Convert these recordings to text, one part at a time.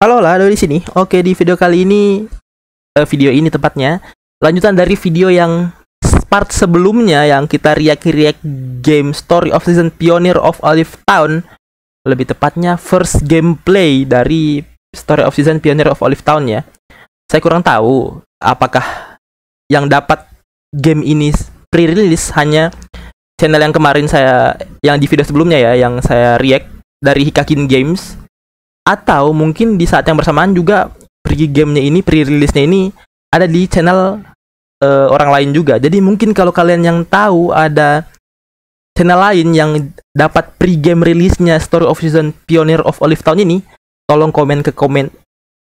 Halo lah di sini. Oke, di video kali ini eh, video ini tepatnya lanjutan dari video yang part sebelumnya yang kita riak-riak game Story of Season Pioneer of Olive Town. Lebih tepatnya first gameplay dari Story of Season Pioneer of Olive Town ya. Saya kurang tahu apakah yang dapat game ini pre-release hanya channel yang kemarin saya yang di video sebelumnya ya yang saya react dari Hikakin Games atau mungkin di saat yang bersamaan juga pergi gamenya ini pre-release-nya ini ada di channel uh, orang lain juga jadi mungkin kalau kalian yang tahu ada channel lain yang dapat pre-game rilisnya Story of Season Pioneer of Olive Town ini tolong komen ke komen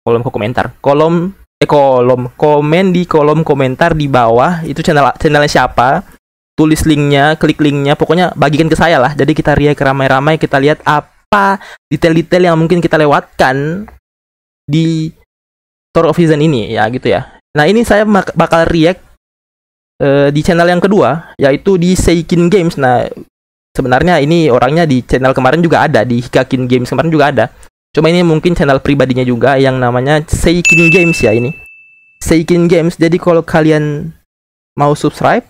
kolom ke komentar kolom eh kolom komen di kolom komentar di bawah itu channel channelnya siapa tulis linknya klik linknya pokoknya bagikan ke saya lah jadi kita riak ramai-ramai kita lihat apa apa detail-detail yang mungkin kita lewatkan di Tour of Vision ini ya gitu ya. Nah ini saya bakal react uh, di channel yang kedua yaitu di Seikin Games. Nah sebenarnya ini orangnya di channel kemarin juga ada di Hikakin Games kemarin juga ada cuma ini mungkin channel pribadinya juga yang namanya Seikin Games ya ini Seikin Games jadi kalau kalian mau subscribe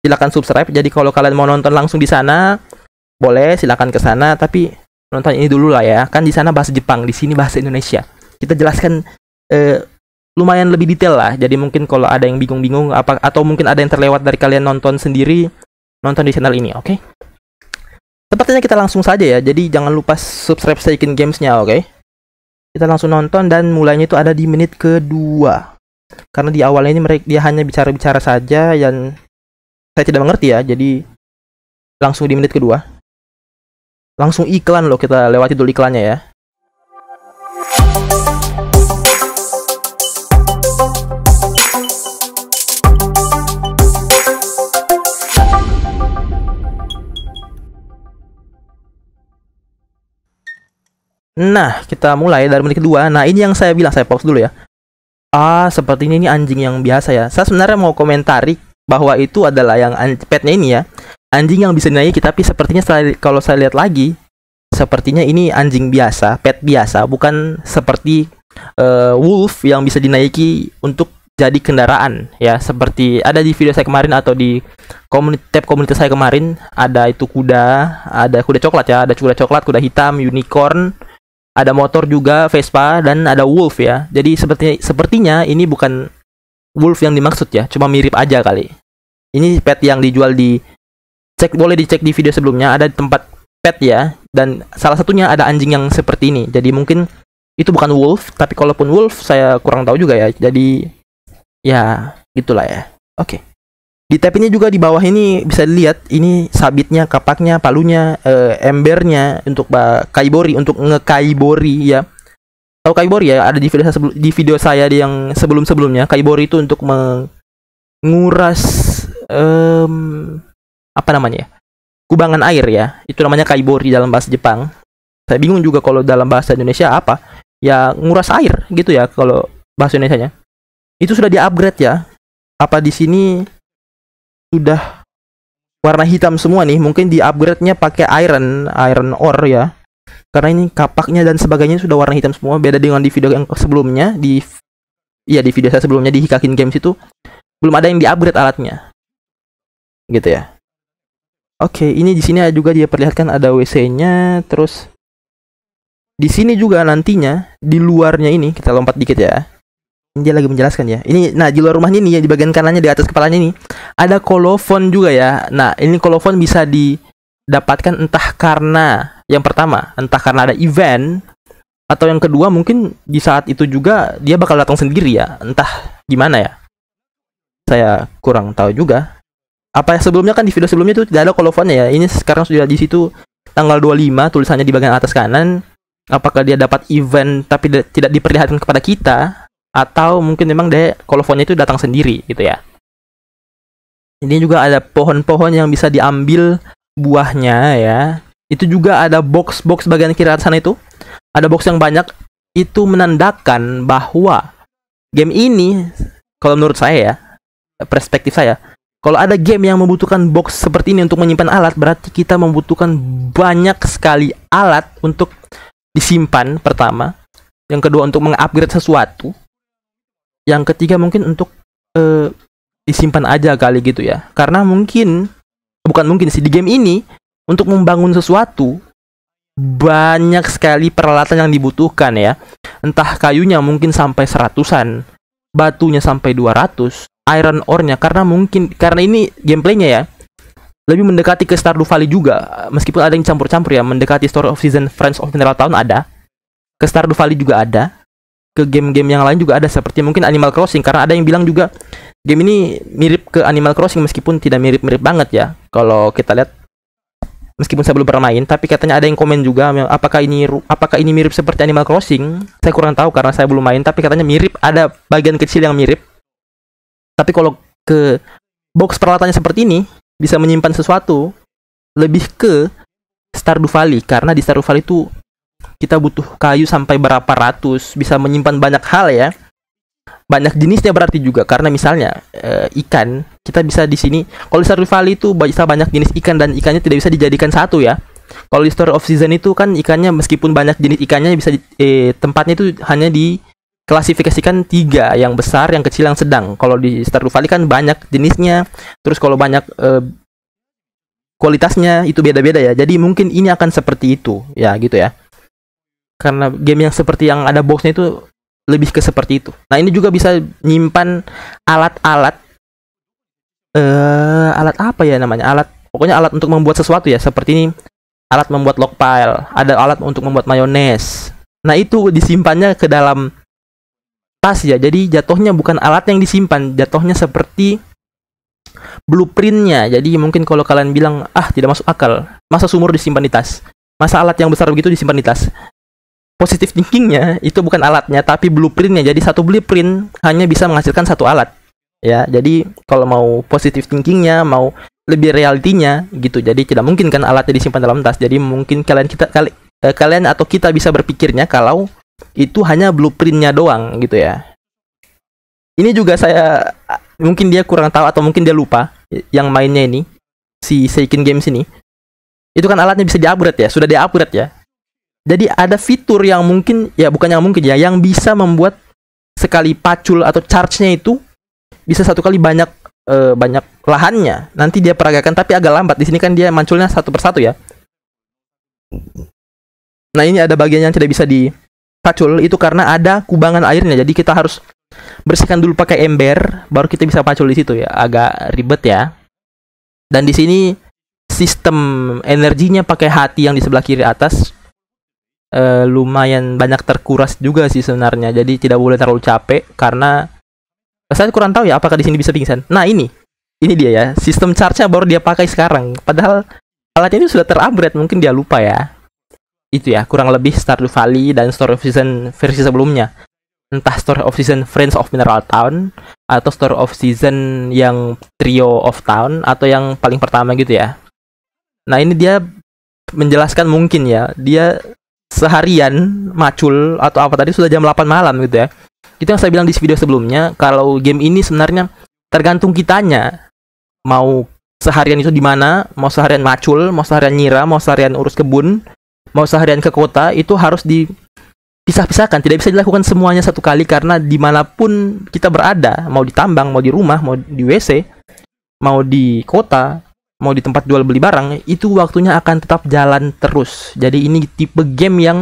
silakan subscribe jadi kalau kalian mau nonton langsung di sana boleh silakan ke sana tapi nonton ini dulu lah ya kan di sana bahasa Jepang di sini bahasa Indonesia kita jelaskan eh, lumayan lebih detail lah jadi mungkin kalau ada yang bingung-bingung apa atau mungkin ada yang terlewat dari kalian nonton sendiri nonton di channel ini oke okay? Sepertinya kita langsung saja ya, jadi jangan lupa subscribe Seiken gamesnya oke? Okay? Kita langsung nonton dan mulainya itu ada di menit kedua. Karena di awalnya ini mereka dia hanya bicara-bicara saja yang saya tidak mengerti ya, jadi langsung di menit kedua langsung iklan loh kita lewati dulu iklannya ya Nah, kita mulai dari menit kedua. Nah, ini yang saya bilang, saya pause dulu ya. Ah, seperti ini anjing yang biasa ya. Saya sebenarnya mau komentari bahwa itu adalah yang petnya ini ya anjing yang bisa dinaiki tapi sepertinya saya, kalau saya lihat lagi sepertinya ini anjing biasa pet biasa bukan seperti uh, wolf yang bisa dinaiki untuk jadi kendaraan ya seperti ada di video saya kemarin atau di komunitas tab komunitas saya kemarin ada itu kuda ada kuda coklat ya ada kuda coklat kuda hitam unicorn ada motor juga Vespa dan ada wolf ya jadi sepertinya sepertinya ini bukan wolf yang dimaksud ya cuma mirip aja kali ini pet yang dijual di cek boleh dicek di video sebelumnya ada tempat pet ya dan salah satunya ada anjing yang seperti ini jadi mungkin itu bukan wolf tapi kalaupun wolf saya kurang tahu juga ya jadi ya gitulah ya oke okay. di tab ini juga di bawah ini bisa dilihat ini sabitnya kapaknya palunya e, embernya untuk kaibori untuk ngekaibori ya tahu kaibori ya ada di video saya di video saya yang sebelum sebelumnya kaibori itu untuk menguras um, apa namanya ya? Kubangan air ya. Itu namanya kaibori dalam bahasa Jepang. Saya bingung juga kalau dalam bahasa Indonesia apa? Ya nguras air gitu ya kalau bahasa Indonesia nya Itu sudah di-upgrade ya. Apa di sini sudah warna hitam semua nih. Mungkin di upgrade-nya pakai iron, iron ore ya. Karena ini kapaknya dan sebagainya sudah warna hitam semua. Beda dengan di video yang sebelumnya di ya di video saya sebelumnya di Hikakin Games itu belum ada yang di upgrade alatnya. Gitu ya. Oke, okay, ini di sini juga dia perlihatkan ada WC-nya, terus di sini juga nantinya di luarnya ini kita lompat dikit ya. Ini dia lagi menjelaskan ya. Ini nah di luar rumah ini ya di bagian kanannya di atas kepalanya ini ada kolofon juga ya. Nah, ini kolofon bisa didapatkan entah karena yang pertama, entah karena ada event atau yang kedua mungkin di saat itu juga dia bakal datang sendiri ya. Entah gimana ya. Saya kurang tahu juga apa yang sebelumnya kan di video sebelumnya itu tidak ada kolofonnya ya ini sekarang sudah di situ tanggal 25 tulisannya di bagian atas kanan apakah dia dapat event tapi tidak diperlihatkan kepada kita atau mungkin memang dia kolofonnya itu datang sendiri gitu ya ini juga ada pohon-pohon yang bisa diambil buahnya ya itu juga ada box-box bagian kiri atas sana itu ada box yang banyak itu menandakan bahwa game ini kalau menurut saya ya perspektif saya kalau ada game yang membutuhkan box seperti ini untuk menyimpan alat, berarti kita membutuhkan banyak sekali alat untuk disimpan pertama, yang kedua untuk mengupgrade sesuatu, yang ketiga mungkin untuk uh, disimpan aja kali gitu ya. Karena mungkin bukan mungkin sih di game ini untuk membangun sesuatu banyak sekali peralatan yang dibutuhkan ya. Entah kayunya mungkin sampai seratusan, batunya sampai 200, iron ore-nya karena mungkin karena ini gameplaynya ya lebih mendekati ke Stardew Valley juga meskipun ada yang campur-campur ya mendekati Story of Season Friends of Mineral Town ada ke Stardew Valley juga ada ke game-game yang lain juga ada seperti mungkin Animal Crossing karena ada yang bilang juga game ini mirip ke Animal Crossing meskipun tidak mirip-mirip banget ya kalau kita lihat meskipun saya belum pernah main tapi katanya ada yang komen juga apakah ini apakah ini mirip seperti Animal Crossing saya kurang tahu karena saya belum main tapi katanya mirip ada bagian kecil yang mirip tapi kalau ke box peralatannya seperti ini bisa menyimpan sesuatu lebih ke Stardew Valley karena di Stardew Valley itu kita butuh kayu sampai berapa ratus bisa menyimpan banyak hal ya banyak jenisnya berarti juga karena misalnya e, ikan kita bisa di sini kalau di Stardew Valley itu bisa banyak jenis ikan dan ikannya tidak bisa dijadikan satu ya kalau di Story of Season itu kan ikannya meskipun banyak jenis ikannya bisa di, e, tempatnya itu hanya di klasifikasikan tiga yang besar, yang kecil, yang sedang. Kalau di Stardew Valley kan banyak jenisnya, terus kalau banyak eh, kualitasnya itu beda-beda ya. Jadi mungkin ini akan seperti itu ya gitu ya. Karena game yang seperti yang ada boxnya itu lebih ke seperti itu. Nah ini juga bisa nyimpan alat-alat, eh alat apa ya namanya? Alat pokoknya alat untuk membuat sesuatu ya. Seperti ini alat membuat log file, ada alat untuk membuat mayones. Nah itu disimpannya ke dalam tas ya jadi jatuhnya bukan alat yang disimpan jatuhnya seperti blueprintnya jadi mungkin kalau kalian bilang ah tidak masuk akal masa sumur disimpan di tas masa alat yang besar begitu disimpan di tas positif thinkingnya itu bukan alatnya tapi blueprintnya jadi satu blueprint hanya bisa menghasilkan satu alat ya jadi kalau mau positif thinkingnya mau lebih realitinya gitu jadi tidak mungkin kan alatnya disimpan dalam tas jadi mungkin kalian kita kali, eh, kalian atau kita bisa berpikirnya kalau itu hanya blueprintnya doang gitu ya. Ini juga saya mungkin dia kurang tahu atau mungkin dia lupa yang mainnya ini si Seikin Games ini. Itu kan alatnya bisa diupgrade ya, sudah diupgrade ya. Jadi ada fitur yang mungkin ya bukan yang mungkin ya, yang bisa membuat sekali pacul atau charge-nya itu bisa satu kali banyak e, banyak lahannya. Nanti dia peragakan tapi agak lambat. Di sini kan dia munculnya satu persatu ya. Nah, ini ada bagian yang tidak bisa di pacul itu karena ada kubangan airnya. Jadi kita harus bersihkan dulu pakai ember baru kita bisa pacul di situ ya. Agak ribet ya. Dan di sini sistem energinya pakai hati yang di sebelah kiri atas eh, lumayan banyak terkuras juga sih sebenarnya. Jadi tidak boleh terlalu capek karena saya kurang tahu ya apakah di sini bisa pingsan. Nah, ini. Ini dia ya. Sistem charge-nya baru dia pakai sekarang. Padahal alatnya ini sudah terupgrade, mungkin dia lupa ya itu ya kurang lebih Stardew Valley dan Story of Season versi sebelumnya entah Story of Season Friends of Mineral Town atau Story of Season yang Trio of Town atau yang paling pertama gitu ya nah ini dia menjelaskan mungkin ya dia seharian macul atau apa tadi sudah jam 8 malam gitu ya itu yang saya bilang di video sebelumnya kalau game ini sebenarnya tergantung kitanya mau seharian itu di mana mau seharian macul mau seharian nyira mau seharian urus kebun mau seharian ke kota itu harus dipisah-pisahkan tidak bisa dilakukan semuanya satu kali karena dimanapun kita berada mau di tambang mau di rumah mau di WC mau di kota mau di tempat jual beli barang itu waktunya akan tetap jalan terus jadi ini tipe game yang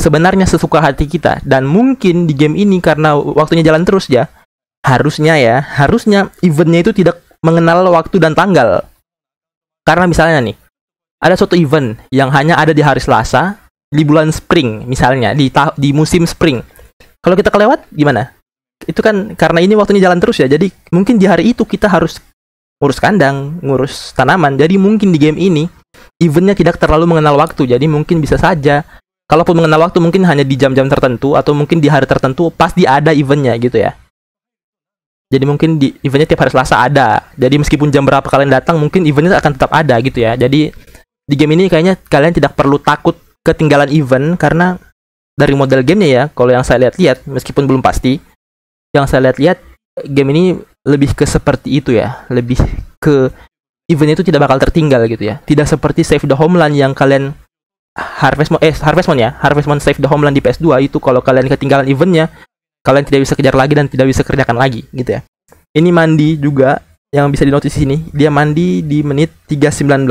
sebenarnya sesuka hati kita dan mungkin di game ini karena waktunya jalan terus ya harusnya ya harusnya eventnya itu tidak mengenal waktu dan tanggal karena misalnya nih ada suatu event yang hanya ada di hari Selasa di bulan spring misalnya di ta- di musim spring. Kalau kita kelewat gimana? Itu kan karena ini waktunya jalan terus ya. Jadi mungkin di hari itu kita harus ngurus kandang, ngurus tanaman. Jadi mungkin di game ini eventnya tidak terlalu mengenal waktu. Jadi mungkin bisa saja kalaupun mengenal waktu mungkin hanya di jam-jam tertentu atau mungkin di hari tertentu pasti ada eventnya gitu ya. Jadi mungkin di eventnya tiap hari Selasa ada. Jadi meskipun jam berapa kalian datang, mungkin eventnya akan tetap ada gitu ya. Jadi di game ini kayaknya kalian tidak perlu takut ketinggalan event karena dari model gamenya ya kalau yang saya lihat-lihat meskipun belum pasti yang saya lihat-lihat game ini lebih ke seperti itu ya lebih ke event itu tidak bakal tertinggal gitu ya tidak seperti save the homeland yang kalian harvest eh harvest moon ya harvest moon save the homeland di PS2 itu kalau kalian ketinggalan eventnya kalian tidak bisa kejar lagi dan tidak bisa kerjakan lagi gitu ya ini mandi juga yang bisa dinotis di sini dia mandi di menit 319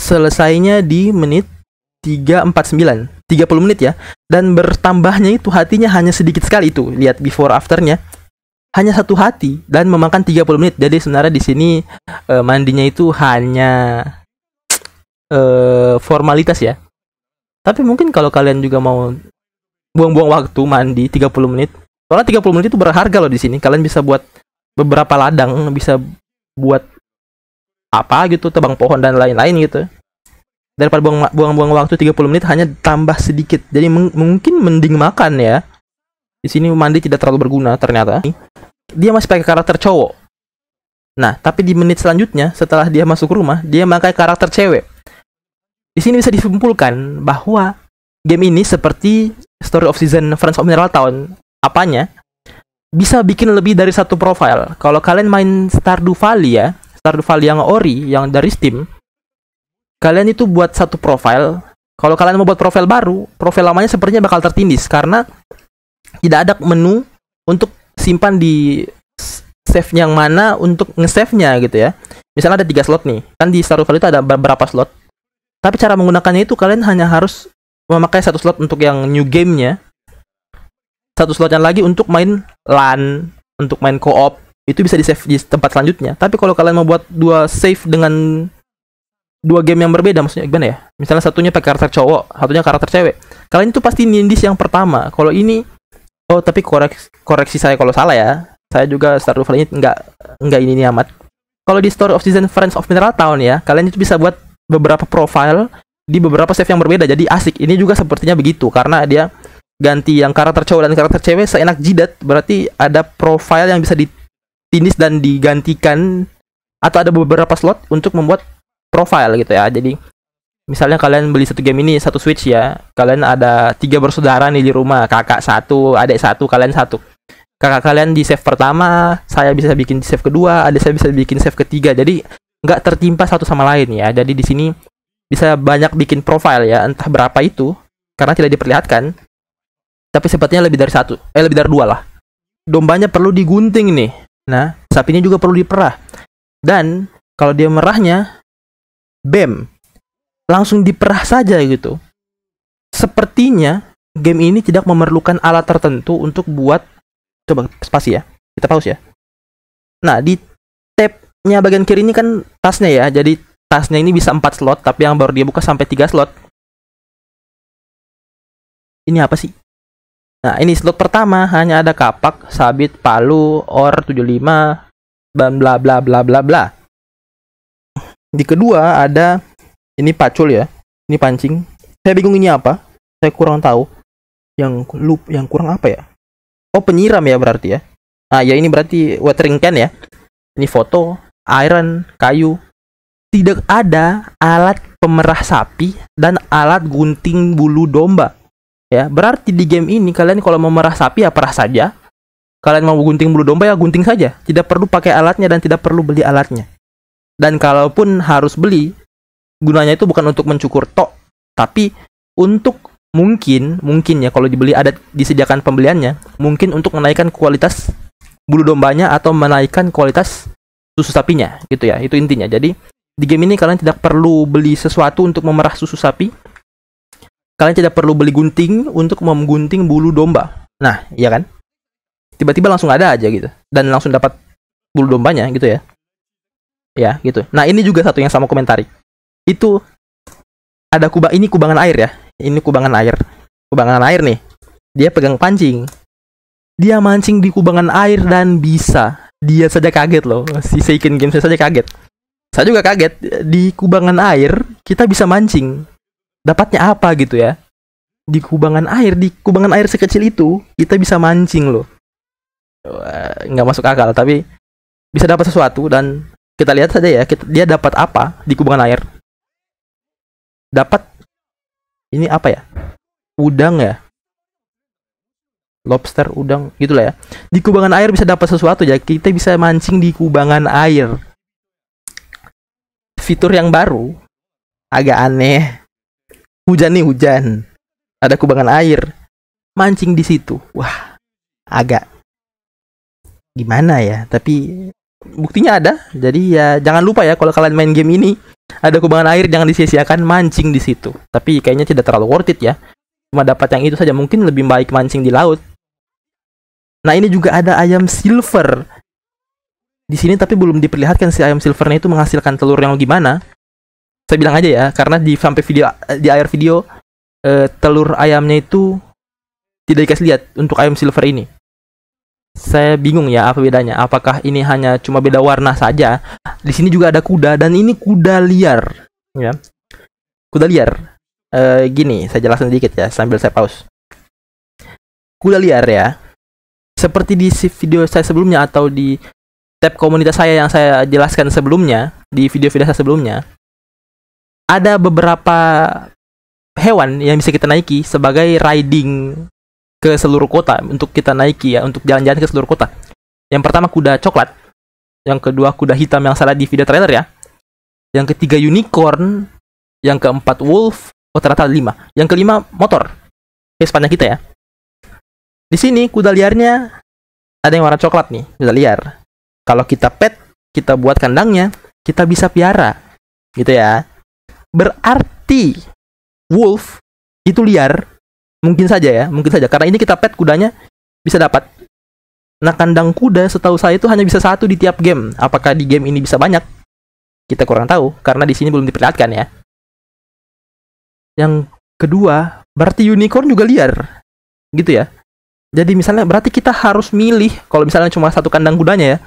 selesainya di menit 349 30 menit ya dan bertambahnya itu hatinya hanya sedikit sekali itu lihat before afternya hanya satu hati dan memakan 30 menit jadi sebenarnya di sini uh, mandinya itu hanya uh, formalitas ya tapi mungkin kalau kalian juga mau buang-buang waktu mandi 30 menit soalnya 30 menit itu berharga loh di sini kalian bisa buat beberapa ladang bisa buat apa gitu tebang pohon dan lain-lain gitu daripada buang-buang waktu 30 menit hanya tambah sedikit jadi mungkin mending makan ya di sini mandi tidak terlalu berguna ternyata dia masih pakai karakter cowok nah tapi di menit selanjutnya setelah dia masuk rumah dia memakai karakter cewek di sini bisa disimpulkan bahwa game ini seperti Story of Season Friends of Mineral Town apanya bisa bikin lebih dari satu profile. Kalau kalian main Stardew Valley ya, Stardew Ori yang dari Steam, kalian itu buat satu profile. Kalau kalian mau buat profile baru, profile lamanya sepertinya bakal tertindis karena tidak ada menu untuk simpan di save yang mana untuk nge-save-nya gitu ya. Misalnya ada tiga slot nih, kan di Stardew Valley itu ada beberapa slot. Tapi cara menggunakannya itu kalian hanya harus memakai satu slot untuk yang new game-nya, satu slotnya lagi untuk main LAN, untuk main co-op, itu bisa di save di tempat selanjutnya. Tapi kalau kalian mau buat dua save dengan dua game yang berbeda maksudnya gimana ya? Misalnya satunya pakai karakter cowok, satunya karakter cewek. Kalian itu pasti nindis yang pertama. Kalau ini oh tapi koreksi, koreksi saya kalau salah ya. Saya juga start Valley nggak nggak ini, ini amat. Kalau di Story of Season Friends of Mineral Town ya, kalian itu bisa buat beberapa profile di beberapa save yang berbeda. Jadi asik. Ini juga sepertinya begitu karena dia ganti yang karakter cowok dan karakter cewek seenak jidat berarti ada profile yang bisa di finish dan digantikan atau ada beberapa slot untuk membuat profile gitu ya. Jadi misalnya kalian beli satu game ini satu Switch ya, kalian ada tiga bersaudara nih di rumah, kakak satu, adik satu, kalian satu. Kakak kalian di save pertama, saya bisa bikin save kedua, adik saya bisa bikin save ketiga. Jadi nggak tertimpa satu sama lain ya. Jadi di sini bisa banyak bikin profile ya, entah berapa itu karena tidak diperlihatkan. Tapi sepertinya lebih dari satu, eh lebih dari dua lah. Dombanya perlu digunting nih Nah, sapinya juga perlu diperah. Dan kalau dia merahnya, bam, langsung diperah saja gitu. Sepertinya game ini tidak memerlukan alat tertentu untuk buat coba spasi ya. Kita pause ya. Nah, di tabnya bagian kiri ini kan tasnya ya. Jadi tasnya ini bisa 4 slot, tapi yang baru dia buka sampai 3 slot. Ini apa sih? Nah, ini slot pertama hanya ada kapak, sabit, palu, or 75, dan bla bla bla bla bla. Di kedua ada ini pacul ya. Ini pancing. Saya bingung ini apa? Saya kurang tahu. Yang loop yang kurang apa ya? Oh, penyiram ya berarti ya. Nah, ya ini berarti watering can ya. Ini foto, iron, kayu. Tidak ada alat pemerah sapi dan alat gunting bulu domba Ya, berarti di game ini kalian kalau mau merah sapi ya perah saja. Kalian mau gunting bulu domba ya gunting saja. Tidak perlu pakai alatnya dan tidak perlu beli alatnya. Dan kalaupun harus beli, gunanya itu bukan untuk mencukur tok, tapi untuk mungkin mungkin ya kalau dibeli ada disediakan pembeliannya, mungkin untuk menaikkan kualitas bulu dombanya atau menaikkan kualitas susu sapinya gitu ya. Itu intinya. Jadi di game ini kalian tidak perlu beli sesuatu untuk memerah susu sapi, Kalian tidak perlu beli gunting untuk menggunting bulu domba. Nah, iya kan? Tiba-tiba langsung ada aja gitu. Dan langsung dapat bulu dombanya gitu ya. Ya, gitu. Nah, ini juga satu yang sama komentari. Itu ada kubang ini kubangan air ya. Ini kubangan air. Kubangan air nih. Dia pegang pancing. Dia mancing di kubangan air dan bisa. Dia saja kaget loh. Si Seiken Games saja kaget. Saya juga kaget. Di kubangan air kita bisa mancing dapatnya apa gitu ya di kubangan air di kubangan air sekecil itu kita bisa mancing loh eh, nggak masuk akal tapi bisa dapat sesuatu dan kita lihat saja ya kita, dia dapat apa di kubangan air dapat ini apa ya udang ya lobster udang gitulah ya di kubangan air bisa dapat sesuatu ya kita bisa mancing di kubangan air fitur yang baru agak aneh hujan nih hujan ada kubangan air mancing di situ wah agak gimana ya tapi buktinya ada jadi ya jangan lupa ya kalau kalian main game ini ada kubangan air jangan disia-siakan mancing di situ tapi kayaknya tidak terlalu worth it ya cuma dapat yang itu saja mungkin lebih baik mancing di laut nah ini juga ada ayam silver di sini tapi belum diperlihatkan si ayam silvernya itu menghasilkan telur yang gimana saya bilang aja ya karena di sampai video di akhir video eh, telur ayamnya itu tidak dikasih lihat untuk ayam silver ini saya bingung ya apa bedanya apakah ini hanya cuma beda warna saja di sini juga ada kuda dan ini kuda liar ya kuda liar e, gini saya jelaskan sedikit ya sambil saya pause kuda liar ya seperti di video saya sebelumnya atau di tab komunitas saya yang saya jelaskan sebelumnya di video-video saya sebelumnya ada beberapa hewan yang bisa kita naiki sebagai riding ke seluruh kota untuk kita naiki ya untuk jalan-jalan ke seluruh kota. Yang pertama kuda coklat, yang kedua kuda hitam yang salah di video trailer ya, yang ketiga unicorn, yang keempat wolf, oh ternyata lima, yang kelima motor, Vespanya eh, kita ya. Di sini kuda liarnya ada yang warna coklat nih, kuda liar. Kalau kita pet, kita buat kandangnya, kita bisa piara, gitu ya. Berarti wolf itu liar. Mungkin saja ya, mungkin saja. Karena ini kita pet kudanya bisa dapat. Nah, kandang kuda setahu saya itu hanya bisa satu di tiap game. Apakah di game ini bisa banyak? Kita kurang tahu karena di sini belum diperlihatkan ya. Yang kedua, berarti unicorn juga liar. Gitu ya. Jadi misalnya berarti kita harus milih kalau misalnya cuma satu kandang kudanya ya.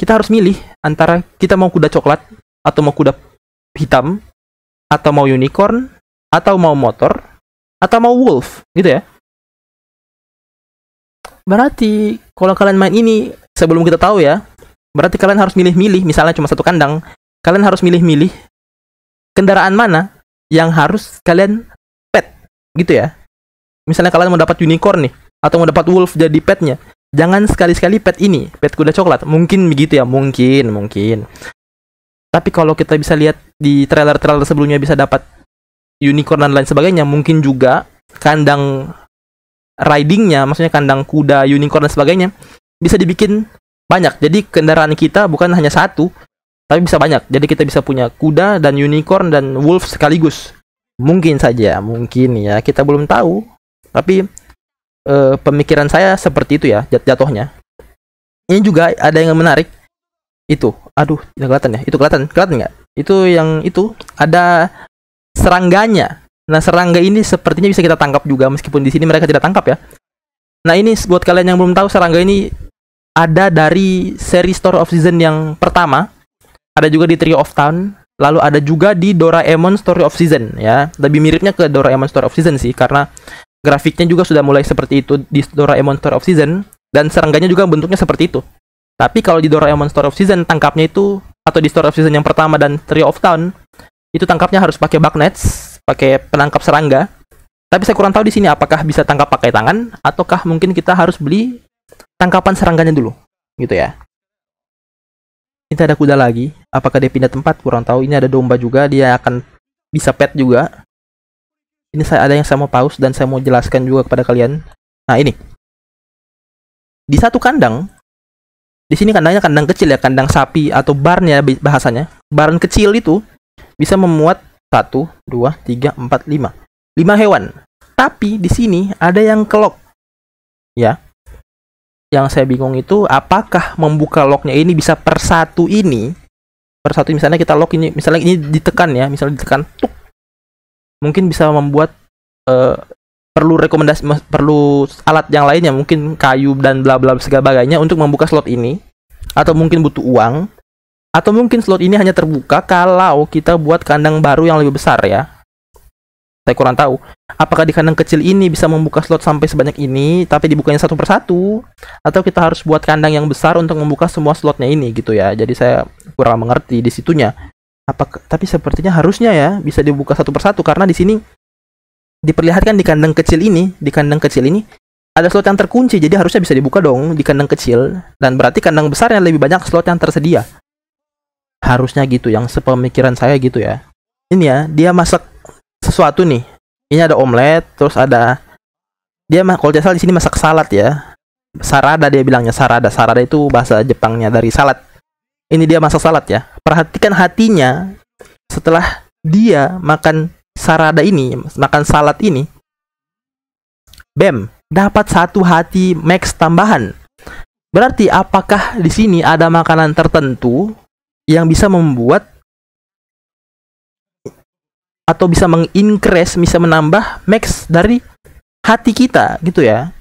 Kita harus milih antara kita mau kuda coklat atau mau kuda hitam atau mau unicorn, atau mau motor, atau mau wolf, gitu ya. Berarti kalau kalian main ini sebelum kita tahu ya, berarti kalian harus milih-milih, misalnya cuma satu kandang, kalian harus milih-milih kendaraan mana yang harus kalian pet, gitu ya. Misalnya kalian mau dapat unicorn nih, atau mau dapat wolf jadi petnya, jangan sekali-sekali pet ini, pet kuda coklat. Mungkin begitu ya, mungkin, mungkin. Tapi kalau kita bisa lihat di trailer-trailer sebelumnya bisa dapat unicorn dan lain sebagainya, mungkin juga kandang ridingnya, maksudnya kandang kuda, unicorn dan sebagainya bisa dibikin banyak. Jadi kendaraan kita bukan hanya satu, tapi bisa banyak. Jadi kita bisa punya kuda dan unicorn dan wolf sekaligus. Mungkin saja, mungkin ya kita belum tahu. Tapi eh, pemikiran saya seperti itu ya jat jatuhnya. Ini juga ada yang menarik itu aduh ya kelihatan ya itu kelihatan kelihatan nggak itu yang itu ada serangganya nah serangga ini sepertinya bisa kita tangkap juga meskipun di sini mereka tidak tangkap ya nah ini buat kalian yang belum tahu serangga ini ada dari seri Store of Season yang pertama ada juga di Trio of Town lalu ada juga di Doraemon Story of Season ya lebih miripnya ke Doraemon Story of Season sih karena grafiknya juga sudah mulai seperti itu di Doraemon Story of Season dan serangganya juga bentuknya seperti itu tapi kalau di Doraemon Story of Season tangkapnya itu atau di Story of Season yang pertama dan Trio of Town itu tangkapnya harus pakai bugnets, pakai penangkap serangga. Tapi saya kurang tahu di sini apakah bisa tangkap pakai tangan ataukah mungkin kita harus beli tangkapan serangganya dulu, gitu ya. Ini ada kuda lagi. Apakah dia pindah tempat? Kurang tahu. Ini ada domba juga. Dia akan bisa pet juga. Ini saya ada yang saya mau pause dan saya mau jelaskan juga kepada kalian. Nah ini. Di satu kandang di sini kandangnya kandang kecil ya kandang sapi atau barn ya bahasanya barn kecil itu bisa memuat satu dua tiga empat lima lima hewan tapi di sini ada yang kelok ya yang saya bingung itu apakah membuka locknya ini bisa per satu ini per satu misalnya kita lock ini misalnya ini ditekan ya misalnya ditekan tuk mungkin bisa membuat uh, perlu rekomendasi perlu alat yang lainnya mungkin kayu dan bla bla bagainya untuk membuka slot ini atau mungkin butuh uang atau mungkin slot ini hanya terbuka kalau kita buat kandang baru yang lebih besar ya saya kurang tahu apakah di kandang kecil ini bisa membuka slot sampai sebanyak ini tapi dibukanya satu persatu atau kita harus buat kandang yang besar untuk membuka semua slotnya ini gitu ya jadi saya kurang mengerti di situnya tapi sepertinya harusnya ya bisa dibuka satu persatu karena di sini diperlihatkan di kandang kecil ini, di kandang kecil ini ada slot yang terkunci, jadi harusnya bisa dibuka dong di kandang kecil. Dan berarti kandang besar yang lebih banyak slot yang tersedia. Harusnya gitu, yang sepemikiran saya gitu ya. Ini ya, dia masak sesuatu nih. Ini ada omelet, terus ada dia mah kalau tidak salah di sini masak salad ya. Sarada dia bilangnya sarada. Sarada itu bahasa Jepangnya dari salad. Ini dia masak salad ya. Perhatikan hatinya setelah dia makan sarada ini, makan salad ini, bam, dapat satu hati max tambahan. Berarti apakah di sini ada makanan tertentu yang bisa membuat atau bisa mengincrease, bisa menambah max dari hati kita gitu ya.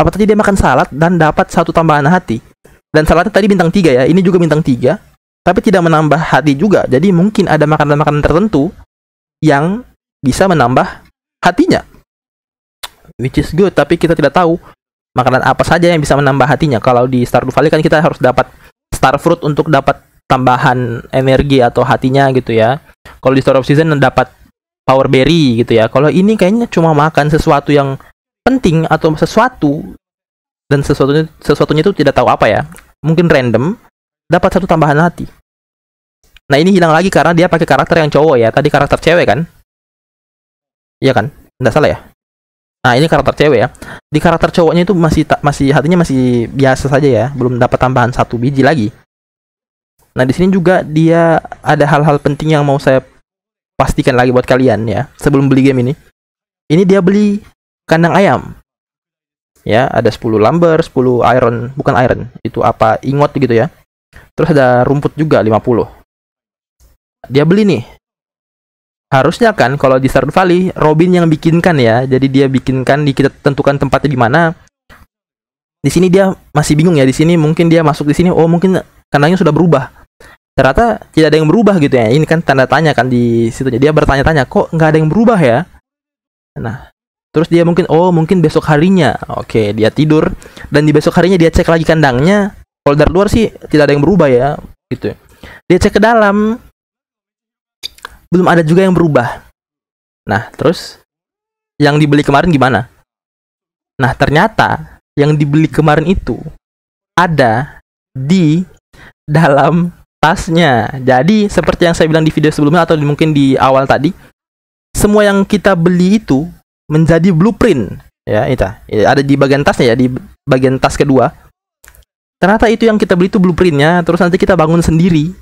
Apa tadi dia makan salad dan dapat satu tambahan hati. Dan saladnya tadi bintang 3 ya, ini juga bintang 3, tapi tidak menambah hati juga. Jadi mungkin ada makanan-makanan tertentu yang bisa menambah hatinya. Which is good, tapi kita tidak tahu makanan apa saja yang bisa menambah hatinya. Kalau di Stardew Valley kan kita harus dapat star fruit untuk dapat tambahan energi atau hatinya gitu ya. Kalau di Star of Season dapat power berry gitu ya. Kalau ini kayaknya cuma makan sesuatu yang penting atau sesuatu dan sesuatunya sesuatunya itu tidak tahu apa ya. Mungkin random dapat satu tambahan hati. Nah, ini hilang lagi karena dia pakai karakter yang cowok ya. Tadi karakter cewek kan. Iya kan? Enggak salah ya? Nah, ini karakter cewek ya. Di karakter cowoknya itu masih masih hatinya masih biasa saja ya, belum dapat tambahan satu biji lagi. Nah, di sini juga dia ada hal-hal penting yang mau saya pastikan lagi buat kalian ya, sebelum beli game ini. Ini dia beli kandang ayam. Ya, ada 10 lumber, 10 iron, bukan iron, itu apa ingot gitu ya. Terus ada rumput juga 50. Dia beli nih harusnya kan kalau di Stardew Valley Robin yang bikinkan ya jadi dia bikinkan di kita tentukan tempatnya di mana di sini dia masih bingung ya di sini mungkin dia masuk di sini oh mungkin kandangnya sudah berubah ternyata tidak ada yang berubah gitu ya ini kan tanda tanya kan di situ dia bertanya-tanya kok nggak ada yang berubah ya nah terus dia mungkin oh mungkin besok harinya oke dia tidur dan di besok harinya dia cek lagi kandangnya Folder luar sih tidak ada yang berubah ya gitu dia cek ke dalam belum ada juga yang berubah. Nah, terus yang dibeli kemarin gimana? Nah, ternyata yang dibeli kemarin itu ada di dalam tasnya. Jadi, seperti yang saya bilang di video sebelumnya atau mungkin di awal tadi, semua yang kita beli itu menjadi blueprint ya itu ya, ada di bagian tasnya ya di bagian tas kedua ternyata itu yang kita beli itu blueprintnya terus nanti kita bangun sendiri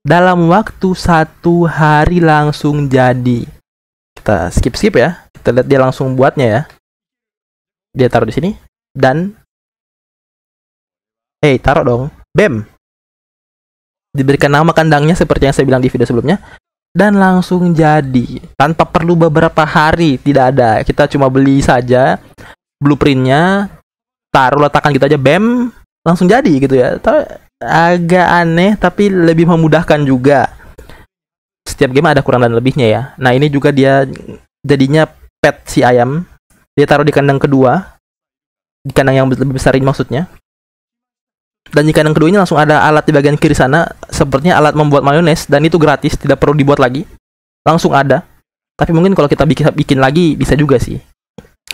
dalam waktu satu hari langsung jadi. Kita skip-skip ya. Kita lihat dia langsung buatnya ya. Dia taruh di sini. Dan... Eh, hey, taruh dong. Bam! Diberikan nama kandangnya seperti yang saya bilang di video sebelumnya. Dan langsung jadi. Tanpa perlu beberapa hari. Tidak ada. Kita cuma beli saja blueprintnya. Taruh letakkan gitu aja. Bam! Langsung jadi gitu ya agak aneh tapi lebih memudahkan juga. Setiap game ada kurang dan lebihnya ya. Nah, ini juga dia jadinya pet si ayam. Dia taruh di kandang kedua. Di kandang yang lebih besar ini maksudnya. Dan di kandang kedua ini langsung ada alat di bagian kiri sana, sepertinya alat membuat mayones dan itu gratis, tidak perlu dibuat lagi. Langsung ada. Tapi mungkin kalau kita bikin bikin lagi bisa juga sih.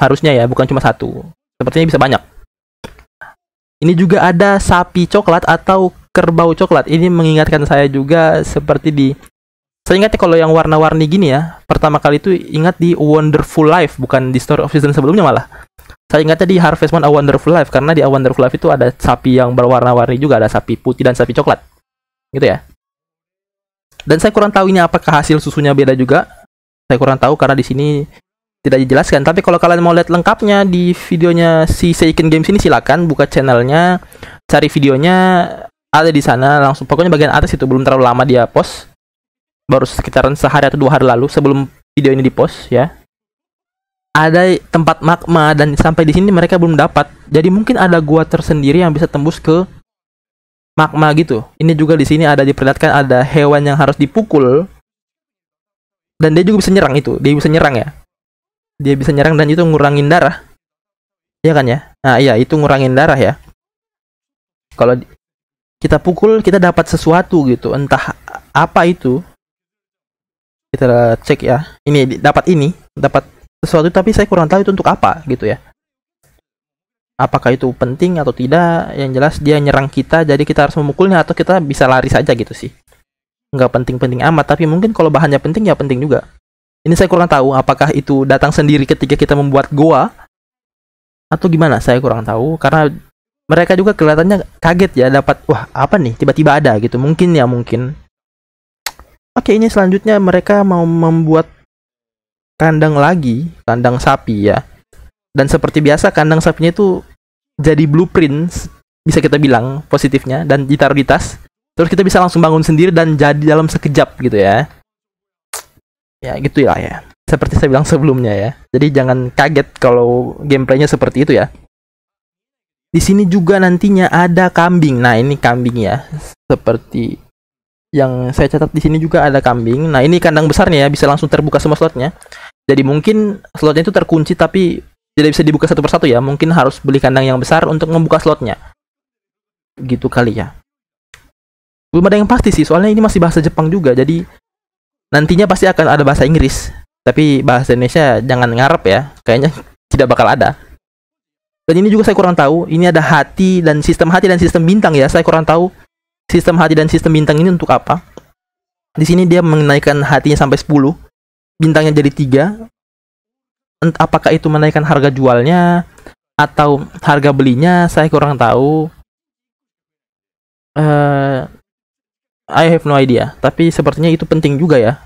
Harusnya ya, bukan cuma satu. Sepertinya bisa banyak. Ini juga ada sapi coklat atau kerbau coklat. Ini mengingatkan saya juga seperti di saya ingat ya kalau yang warna-warni gini ya, pertama kali itu ingat di Wonderful Life, bukan di Story of Season sebelumnya malah. Saya ingatnya di Harvest Moon A Wonderful Life, karena di A Wonderful Life itu ada sapi yang berwarna-warni juga, ada sapi putih dan sapi coklat. Gitu ya. Dan saya kurang tahu ini apakah hasil susunya beda juga. Saya kurang tahu karena di sini tidak dijelaskan. Tapi kalau kalian mau lihat lengkapnya di videonya si Seiken Games ini silakan buka channelnya, cari videonya ada di sana langsung. Pokoknya bagian atas itu belum terlalu lama dia post. Baru sekitaran sehari atau dua hari lalu sebelum video ini di post ya. Ada tempat magma dan sampai di sini mereka belum dapat. Jadi mungkin ada gua tersendiri yang bisa tembus ke magma gitu. Ini juga di sini ada diperlihatkan ada hewan yang harus dipukul dan dia juga bisa nyerang itu. Dia bisa nyerang ya dia bisa nyerang dan itu ngurangin darah ya kan ya nah iya itu ngurangin darah ya kalau kita pukul kita dapat sesuatu gitu entah apa itu kita cek ya ini dapat ini dapat sesuatu tapi saya kurang tahu itu untuk apa gitu ya apakah itu penting atau tidak yang jelas dia nyerang kita jadi kita harus memukulnya atau kita bisa lari saja gitu sih nggak penting-penting amat tapi mungkin kalau bahannya penting ya penting juga ini saya kurang tahu apakah itu datang sendiri ketika kita membuat goa atau gimana? Saya kurang tahu karena mereka juga kelihatannya kaget ya dapat wah apa nih tiba-tiba ada gitu. Mungkin ya mungkin. Oke, ini selanjutnya mereka mau membuat kandang lagi, kandang sapi ya. Dan seperti biasa kandang sapinya itu jadi blueprint bisa kita bilang positifnya dan ditaruh di tas. Terus kita bisa langsung bangun sendiri dan jadi dalam sekejap gitu ya ya gitu ya ya seperti saya bilang sebelumnya ya jadi jangan kaget kalau gameplaynya seperti itu ya di sini juga nantinya ada kambing nah ini kambing ya seperti yang saya catat di sini juga ada kambing nah ini kandang besarnya ya bisa langsung terbuka semua slotnya jadi mungkin slotnya itu terkunci tapi tidak bisa dibuka satu persatu ya mungkin harus beli kandang yang besar untuk membuka slotnya gitu kali ya belum ada yang pasti sih soalnya ini masih bahasa Jepang juga jadi nantinya pasti akan ada bahasa Inggris tapi bahasa Indonesia jangan ngarep ya kayaknya tidak bakal ada dan ini juga saya kurang tahu ini ada hati dan sistem hati dan sistem bintang ya saya kurang tahu sistem hati dan sistem bintang ini untuk apa di sini dia menaikkan hatinya sampai 10 bintangnya jadi tiga apakah itu menaikkan harga jualnya atau harga belinya saya kurang tahu eh, I have no idea, tapi sepertinya itu penting juga ya.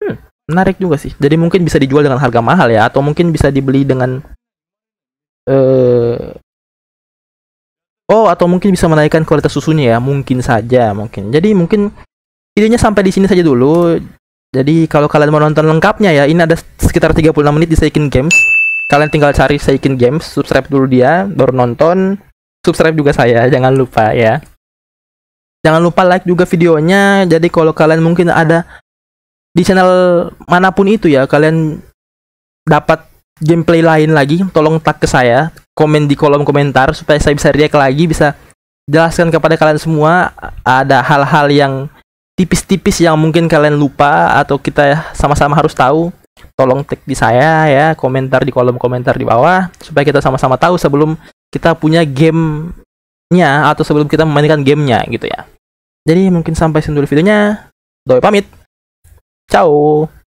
Hmm, menarik juga sih. Jadi mungkin bisa dijual dengan harga mahal ya, atau mungkin bisa dibeli dengan uh, Oh, atau mungkin bisa menaikkan kualitas susunya ya, mungkin saja, mungkin. Jadi mungkin videonya sampai di sini saja dulu. Jadi kalau kalian mau nonton lengkapnya ya, ini ada sekitar 36 menit di Seiken Games. Kalian tinggal cari Seiken Games, subscribe dulu dia, baru nonton. Subscribe juga saya, jangan lupa ya. Jangan lupa like juga videonya. Jadi kalau kalian mungkin ada di channel manapun itu ya, kalian dapat gameplay lain lagi, tolong tag ke saya, komen di kolom komentar supaya saya bisa react lagi, bisa jelaskan kepada kalian semua ada hal-hal yang tipis-tipis yang mungkin kalian lupa atau kita sama-sama harus tahu. Tolong tag di saya ya, komentar di kolom komentar di bawah supaya kita sama-sama tahu sebelum kita punya gamenya atau sebelum kita memainkan gamenya gitu ya. Jadi mungkin sampai sini dulu videonya. Doi pamit. Ciao.